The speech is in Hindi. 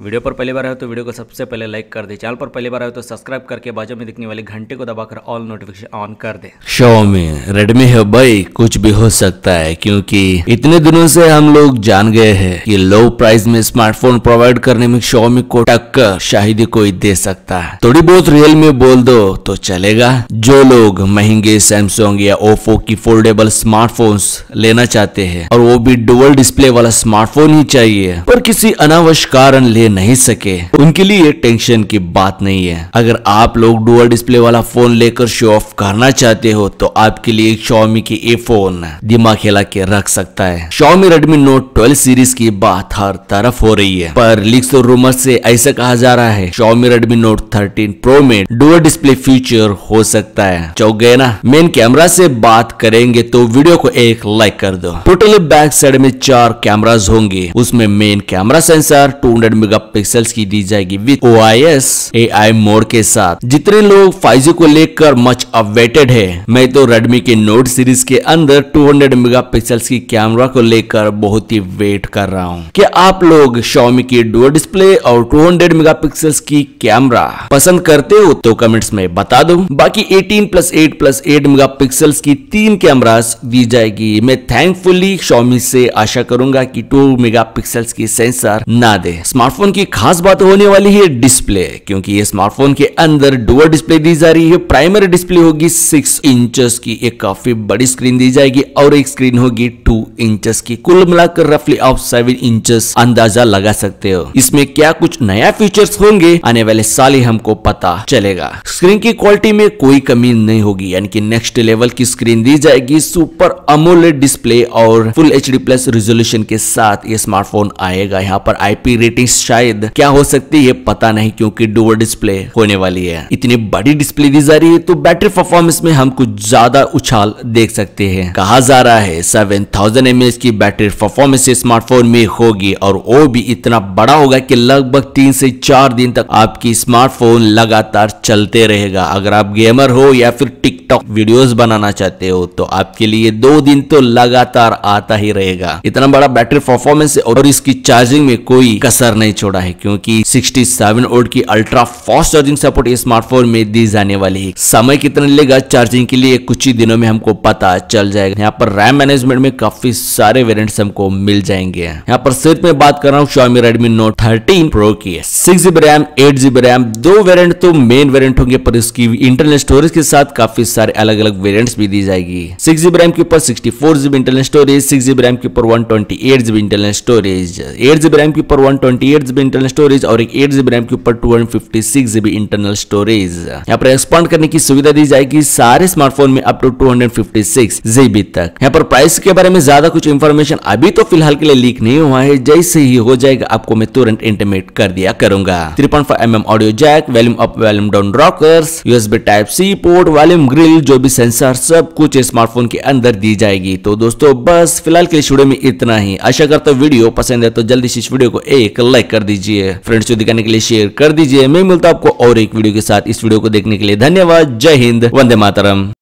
वीडियो पर पहली बार आए तो वीडियो को सबसे पहले लाइक कर दे चैनल पर पहली बार आए तो सब्सक्राइब करके बाजू में दिखने वाले घंटे को दबाकर ऑल नोटिफिकेशन ऑन कर दे शो में रेडमी है भाई कुछ भी हो सकता है क्योंकि इतने दिनों से हम लोग जान गए हैं कि लो प्राइस में स्मार्टफोन प्रोवाइड करने में शोमी को टक्कर शायद कोई दे सकता है थोड़ी बहुत रियल में बोल दो तो चलेगा जो लोग महंगे सैमसंग या ओप्पो की फोल्डेबल स्मार्टफोन लेना चाहते है और वो भी डुबल डिस्प्ले वाला स्मार्टफोन ही चाहिए पर किसी अनावश्यक कारण दे नहीं सके उनके लिए ये टेंशन की बात नहीं है अगर आप लोग डुअल डिस्प्ले वाला फोन लेकर शो ऑफ करना चाहते हो तो आपके लिए शॉमी की ये फोन दिमाग हिला के रख सकता है Xiaomi Redmi Note twelve series की बात हर तरफ हो रही है पर लिख और रूमर से ऐसा कहा जा रहा है Xiaomi Redmi Note thirteen Pro में डुअल डिस्प्ले फीचर हो सकता है चौक गए ना मेन कैमरा से बात करेंगे तो वीडियो को एक लाइक कर दो टोटली बैक साइड में चार कैमराज होंगे उसमें main camera sensor two hundred megapixels की दी जाएगी with O I S A I mode के साथ जितने लोग फाइव को लेकर मच अपेटेड है मैं तो रेडमी के नोट सीरीज के अंदर 200 मेगापिक्सल्स की कैमरा को लेकर बहुत ही वेट कर रहा हूँ क्या आप लोग शॉमी की डोर डिस्प्ले और 200 मेगापिक्सल्स की कैमरा पसंद करते हो तो कमेंट्स में बता दो बाकी eighteen plus eight plus eight megapixels की तीन कैमरा दी जाएगी मैं थैंकफुली शॉमी से आशा करूंगा कि टू मेगापिक्सल्स की सेंसर ना दे स्मार्टफोन स्मार्टफोन की खास बात होने वाली है डिस्प्ले क्योंकि ये स्मार्टफोन के अंदर डुअल डिस्प्ले दी जा रही है प्राइमरी डिस्प्ले होगी सिक्स इंचेस की एक काफी बड़ी स्क्रीन दी जाएगी और एक स्क्रीन होगी टू इंचेस की कुल मिलाकर रफली आप सेवन इंचेस अंदाजा लगा सकते हो इसमें क्या कुछ नया फीचर्स होंगे आने वाले साल ही हमको पता चलेगा स्क्रीन की क्वालिटी में कोई कमी नहीं होगी यानी कि नेक्स्ट लेवल की स्क्रीन दी जाएगी सुपर अमोलेड डिस्प्ले और फुल एच प्लस रिजोल्यूशन के साथ ये स्मार्टफोन आएगा यहाँ पर आईपी रेटिंग शायद क्या हो सकती है पता नहीं क्योंकि डुअल डिस्प्ले होने वाली है इतनी बड़ी डिस्प्ले दी जा रही है तो बैटरी परफॉर्मेंस में हम कुछ ज्यादा उछाल देख सकते हैं कहा जा रहा है सेवन थाउजेंड की बैटरी परफॉर्मेंस स्मार्टफोन में होगी और वो भी इतना बड़ा होगा की लगभग तीन से चार दिन तक आपकी स्मार्टफोन लगातार चलते रहेगा अगर आप गेमर हो या फिर टिकटॉक वीडियोस बनाना चाहते हो तो आपके लिए दो दिन तो लगातार आता ही रहेगा इतना बड़ा बैटरी परफॉर्मेंस और इसकी चार्जिंग में कोई कसर नहीं छोड़ा है क्योंकि 67 सेवन की ultra fast charging support smartphone में दी जाने वाली है समय कितना लेगा चार्जिंग के लिए कुछ ही दिनों में हमको पता चल जाएगा यहाँ पर रैम मैनेजमेंट में काफी सारे वेरियंट हमको मिल जाएंगे यहाँ पर सिर्फ मैं बात कर रहा हूँ Xiaomi Redmi Note thirteen Pro की six GB RAM eight GB RAM दो वेरियंट तो मेन वेरियंट होंगे पर इसकी इंटरनल स्टोरेज के साथ काफी सारे अलग अलग वेरियंट भी दी जाएगी सिक्स जीबी रैम के ऊपर sixty four GB internal storage six GB RAM के ऊपर one twenty eight GB internal storage eight GB RAM के ऊपर one twenty eight GB internal storage और एक एट जीबी रैम के ऊपर two hundred fifty six GB internal storage यहाँ पर एक्सपांड करने की सुविधा दी जाएगी सारे स्मार्टफोन में up to two hundred fifty six GB तक यहाँ पर प्राइस के बारे में ज्यादा कुछ इन्फॉर्मेशन अभी तो फिलहाल के लिए लीक नहीं हुआ है जैसे ही हो जाएगा आपको मैं तुरंत इंटरमेट कर दिया करूंगा three point five M M audio jack volume up volume down rockers USB type C port volume grille जो भी सेंसर सब कुछ स्मार्टफोन के अंदर दी जाएगी तो दोस्तों बस फिलहाल के वीडियो में इतना ही आशा करता हूँ वीडियो पसंद है तो जल्दी से इस वीडियो को एक लाइक कर दीजिए फ्रेंड्स को दिखाने के लिए शेयर कर दीजिए मैं मिलता हूँ आपको और एक वीडियो के साथ इस वीडियो को देखने के लिए धन्यवाद जय हिंद वंदे मातरम